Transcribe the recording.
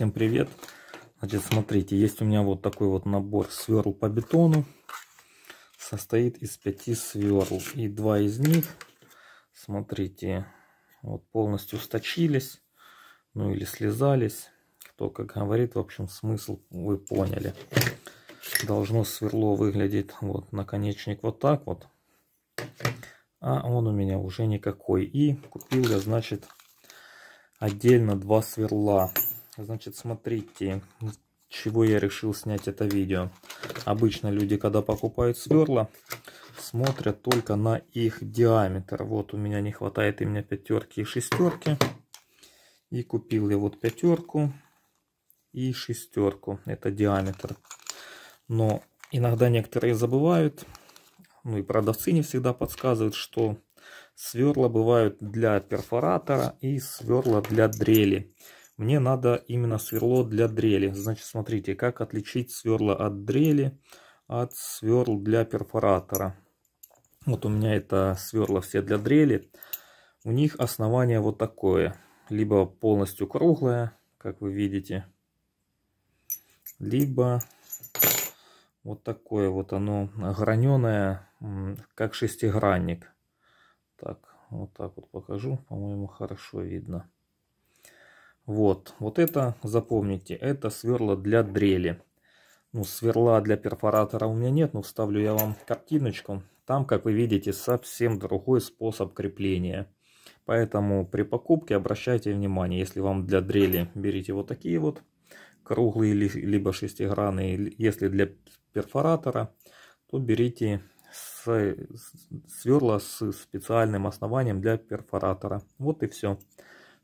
Всем привет! Значит, смотрите, есть у меня вот такой вот набор сверл по бетону. Состоит из пяти сверл. И два из них, смотрите, вот полностью сточились. Ну или слезались. Кто как говорит, в общем, смысл вы поняли. Должно сверло выглядеть вот наконечник вот так вот. А он у меня уже никакой. И купил я, значит, отдельно два сверла Значит, смотрите, чего я решил снять это видео. Обычно люди, когда покупают сверла, смотрят только на их диаметр. Вот у меня не хватает именно пятерки и шестерки. И купил я вот пятерку и шестерку. Это диаметр. Но иногда некоторые забывают, ну и продавцы не всегда подсказывают, что сверла бывают для перфоратора и сверла для дрели. Мне надо именно сверло для дрели. Значит, смотрите, как отличить сверло от дрели от сверл для перфоратора. Вот у меня это сверла все для дрели. У них основание вот такое. Либо полностью круглое, как вы видите. Либо вот такое вот оно граненое, как шестигранник. Так, вот так вот покажу. По-моему, хорошо видно. Вот, вот это, запомните, это сверло для дрели. Ну, сверла для перфоратора у меня нет, но вставлю я вам картиночку. Там, как вы видите, совсем другой способ крепления. Поэтому при покупке обращайте внимание, если вам для дрели берите вот такие вот круглые, либо шестигранные. Если для перфоратора, то берите с, сверла с специальным основанием для перфоратора. Вот и все.